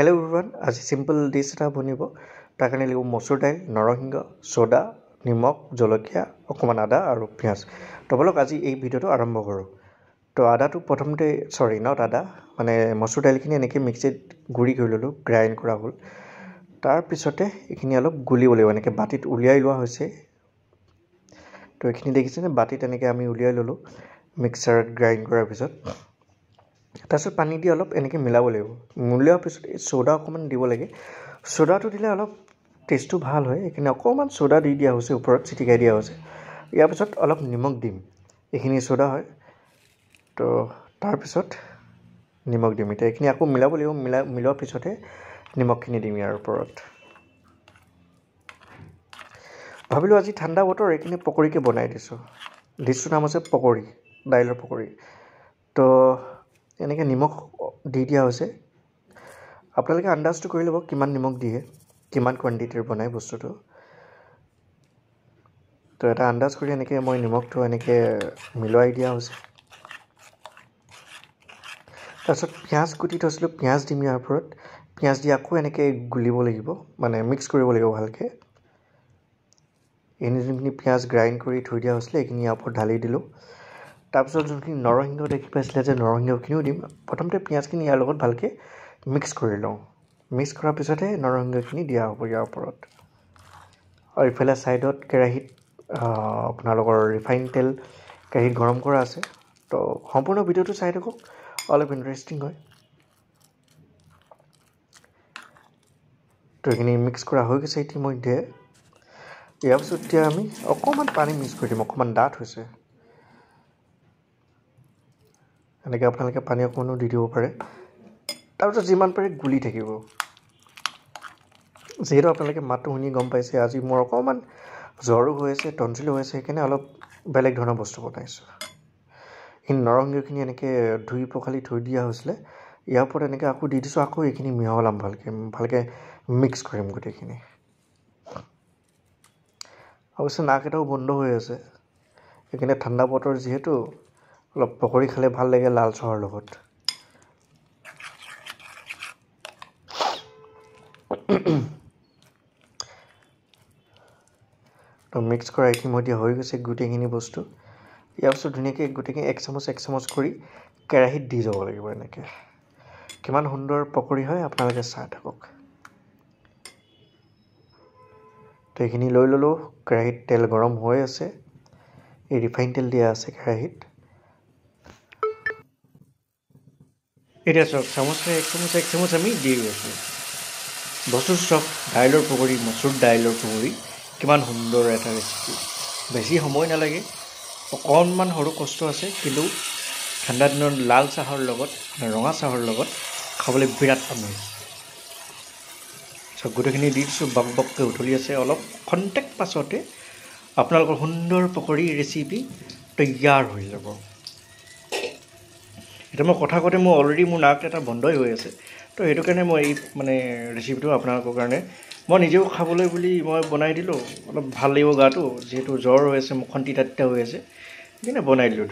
hello' ৰুৱান আজি simple dish এটা বনিব তাৰ কাৰণে লাগিব মচুৰ দাইল নৰসিংহ চ'দা নিমখ জলকীয়া অকণমান আদা আৰু পিঁয়াজ তো বলক আজি এই ভিডিঅ'টো আৰম্ভ কৰোঁ তো আদাটো প্ৰথমতে চৰি নট আদা মানে মচুৰ দাইলখিনি এনেকৈ মিক্সিত গুড়ি কৰি ল'লোঁ গ্ৰাইণ্ড কৰা হ'ল তাৰপিছতে এইখিনি অলপ গুলিব লাগিব এনেকৈ বাতিত উলিয়াই লোৱা হৈছে তো এইখিনি দেখিছেনে বাতিত এনেকৈ আমি উলিয়াই ল'লোঁ মিক্সাৰত গ্ৰাইণ্ড কৰাৰ পিছত তাৰপিছত পানী দি অলপ এনেকৈ মিলাব লাগিব মিলোৱাৰ পিছত এই চ'দা অকণমান দিব লাগে চ'দাটো দিলে অলপ টেষ্টটো ভাল হয় সেইকাৰণে অকণমান চ'দা দি দিয়া হৈছে ওপৰত চিটিকাই দিয়া হৈছে ইয়াৰ পিছত অলপ নিমখ দিম এইখিনি চ'দা হয় তো তাৰপিছত নিমখ দিম এতিয়া এইখিনি আকৌ মিলাব লাগিব মিলা মিলোৱাৰ পিছতহে নিমখখিনি দিম ইয়াৰ ওপৰত ভাবিলোঁ আজি ঠাণ্ডা বতৰ এইখিনি পকৰিকৈ বনাই দিছোঁ ডিছটোৰ নাম হৈছে পকৰি দাইলৰ পকৰি তো এনেকৈ নিমখ দি দিয়া হৈছে আপোনালোকে আন্দাজটো কৰি ল'ব কিমান নিমখ দিয়ে কিমান কোৱাণ্টিটিৰ বনায় বস্তুটো তো এটা আন্দাজ কৰি এনেকৈ মই নিমখটো এনেকৈ মিলোৱাই দিয়া হৈছে তাৰপিছত পিঁয়াজ কুটি থৈছিলোঁ পিঁয়াজ দিম ইয়াৰ ওপৰত পিঁয়াজ দি আকৌ এনেকৈ গুলিব লাগিব মানে মিক্স কৰিব লাগিব ভালকৈ এনেই যোনখিনি পিঁয়াজ গ্ৰাইণ্ড কৰি থৈ দিয়া হৈছিলে এইখিনি ইয়াৰ ওপৰত ঢালি দিলোঁ তাৰপিছত যোনখিনি নৰসিংহ দেখি পাইছিলে যে নৰসিংহখিনিও দিম প্ৰথমতে পিঁয়াজখিনি ইয়াৰ লগত ভালকৈ মিক্স কৰি লওঁ মিক্স কৰাৰ পিছতহে নৰসিংহখিনি দিয়া হ'ব ইয়াৰ ওপৰত আৰু ইফালে ছাইডত কেৰাহীত আপোনালোকৰ ৰিফাইন তেল কেৰাহীত গৰম কৰা আছে তো সম্পূৰ্ণ ভিডিঅ'টো চাই থাকক অলপ ইণ্টাৰেষ্টিং হয় তো এইখিনি মিক্স কৰা হৈ গৈছে ইতিমধ্যে ইয়াৰ পিছত এতিয়া আমি অকণমান পানী মিক্স কৰি দিম অকণমান ডাঠ হৈছে এনেকৈ আপোনালোকে পানী অকণমানো দি দিব পাৰে তাৰপিছত যিমান পাৰে গুলি থাকিব যিহেতু আপোনালোকে মাতটো শুনি গম পাইছে আজি মোৰ অকণমান জ্বৰো হৈ আছে টনচিল হৈ আছে সেইকাৰণে অলপ বেলেগ ধৰণৰ বস্তু বনাইছোঁ এই নৰসিংহখিনি এনেকৈ ধুই পখালি থৈ দিয়া হৈছিলে ইয়াৰ ওপৰত এনেকৈ আকৌ দি দিছোঁ আকৌ এইখিনি মিহলাম ভালকৈ ভালকৈ মিক্স কৰিম গোটেইখিনি অৱশ্যে নাক এটাও বন্ধ হৈ আছে সেইকাৰণে ঠাণ্ডা বতৰ যিহেতু অলপ পকৰি খালে ভাল লাগে লাল চাহৰ লগত তো মিক্স কৰা ইতিমধ্যে হৈ গৈছে গোটেইখিনি বস্তু ইয়াৰ পিছত ধুনীয়াকৈ গোটেইখিনি এক চামুচ এক চামুচ কৰি কেৰাহীত দি যাব লাগিব এনেকৈ কিমান সুন্দৰ পকৰি হয় আপোনালোকে চাই থাকক তো এইখিনি লৈ ল'লোঁ কেৰাহীত তেল গৰম হৈ আছে এই ৰিফাইন তেল দিয়া আছে কেৰাহীত এতিয়া চাওক চামুচে এক চামুচে এক চামুচ আমি দি গৈছোঁ বস্তু চাওক দাইলৰ পকৰি মচুৰ দাইলৰ পকৰি কিমান সুন্দৰ এটা ৰেচিপি বেছি সময় নালাগে অকণমান সৰু কষ্ট আছে কিন্তু ঠাণ্ডা দিনত লাল চাহৰ লগত ৰঙা চাহৰ লগত খাবলৈ বিৰাট আমেজ চব গোটেইখিনি দি দিছোঁ বক বককৈ উতলি আছে অলপ খন্তেক পাছতে আপোনালোকৰ সুন্দৰ পকৰি ৰেচিপি তৈয়াৰ হৈ যাব এতিয়া মই কথা কওঁতে মোৰ অলৰেডি মোৰ নাক এটা বন্ধই হৈ আছে তো সেইটো কাৰণে মই এই মানে ৰেচিপিটো আপোনালোকৰ কাৰণে মই নিজেও খাবলৈ বুলি মই বনাই দিলোঁ অলপ ভাল লাগিব গাটো যিহেতু জ্বৰ হৈ আছে মুখখন তিতা তিতা হৈ আছে সেইকাৰণে বনাই দিলোঁ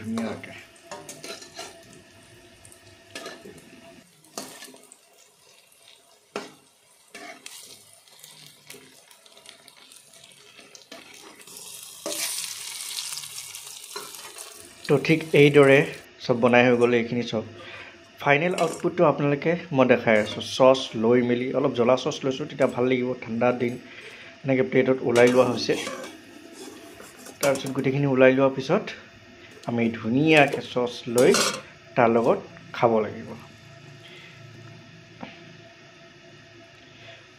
ধুনীয়াকৈ তো ঠিক এইদৰে চব বনাই হৈ গ'ল এইখিনি চব ফাইনেল আউটপুটটো আপোনালোকে মই দেখাই আছোঁ চচ লৈ মেলি অলপ জ্বলা চচ লৈছোঁ তেতিয়া ভাল লাগিব ঠাণ্ডা দিন এনেকৈ প্লেটত ওলাই লোৱা হৈছে তাৰপিছত গোটেইখিনি ওলাই লোৱাৰ পিছত আমি ধুনীয়াকৈ চচ লৈ তাৰ লগত খাব লাগিব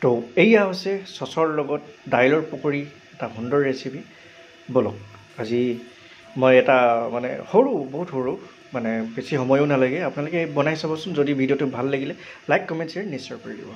তো এয়া হৈছে চচৰ লগত দাইলৰ পকৰি এটা সুন্দৰ ৰেচিপি বলক আজি মই এটা মানে সৰু বহুত সৰু মানে বেছি সময়ো নালাগে আপোনালোকে বনাই চাবচোন যদি ভিডিঅ'টো ভাল লাগিলে লাইক কমেণ্ট শ্বেয়াৰ নিশ্চয় কৰি দিব